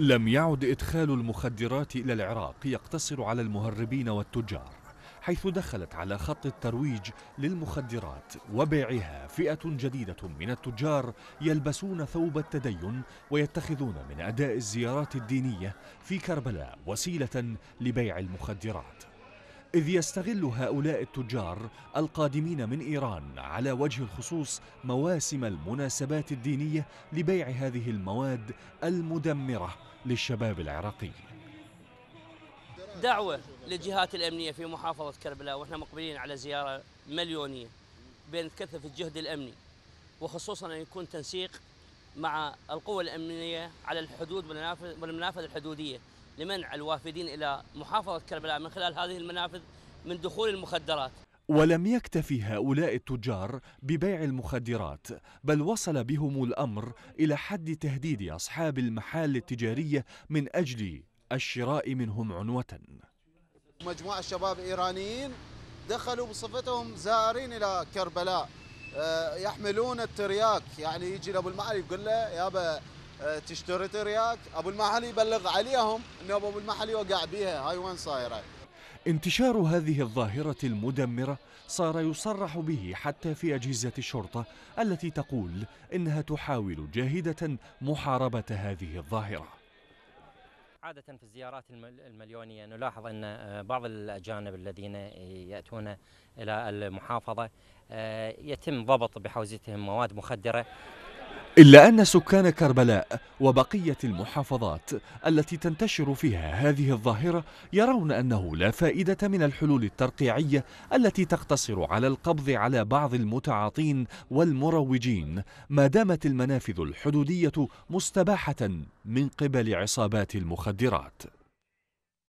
لم يعد إدخال المخدرات إلى العراق يقتصر على المهربين والتجار حيث دخلت على خط الترويج للمخدرات وبيعها فئة جديدة من التجار يلبسون ثوب التدين ويتخذون من أداء الزيارات الدينية في كربلاء وسيلة لبيع المخدرات إذ يستغل هؤلاء التجار القادمين من إيران على وجه الخصوص مواسم المناسبات الدينية لبيع هذه المواد المدمرة للشباب العراقي دعوة للجهات الأمنية في محافظة كربلاء وإحنا مقبلين على زيارة مليونية بين تكثف الجهد الأمني وخصوصا أن يكون تنسيق مع القوى الأمنية على الحدود والمنافذ الحدودية لمنع الوافدين إلى محافظة كربلاء من خلال هذه المنافذ من دخول المخدرات ولم يكتفي هؤلاء التجار ببيع المخدرات بل وصل بهم الامر الى حد تهديد اصحاب المحال التجاريه من اجل الشراء منهم عنوه مجموعه شباب ايرانيين دخلوا بصفتهم زائرين الى كربلاء آه، يحملون الترياك يعني يجي لابو المحل يقول له يابا آه، تشتري ترياك ابو المحل يبلغ عليهم انه ابو المحل يوقع بيها هاي وين صايره انتشار هذه الظاهرة المدمرة صار يصرح به حتى في أجهزة الشرطة التي تقول إنها تحاول جاهدة محاربة هذه الظاهرة عادة في الزيارات المليونية نلاحظ أن آه، بعض الأجانب الذين يأتون إلى المحافظة آه، يتم ضبط بحوزتهم مواد مخدرة إلا أن سكان كربلاء وبقية المحافظات التي تنتشر فيها هذه الظاهرة يرون أنه لا فائدة من الحلول الترقيعية التي تقتصر على القبض على بعض المتعاطين والمروجين ما دامت المنافذ الحدودية مستباحة من قبل عصابات المخدرات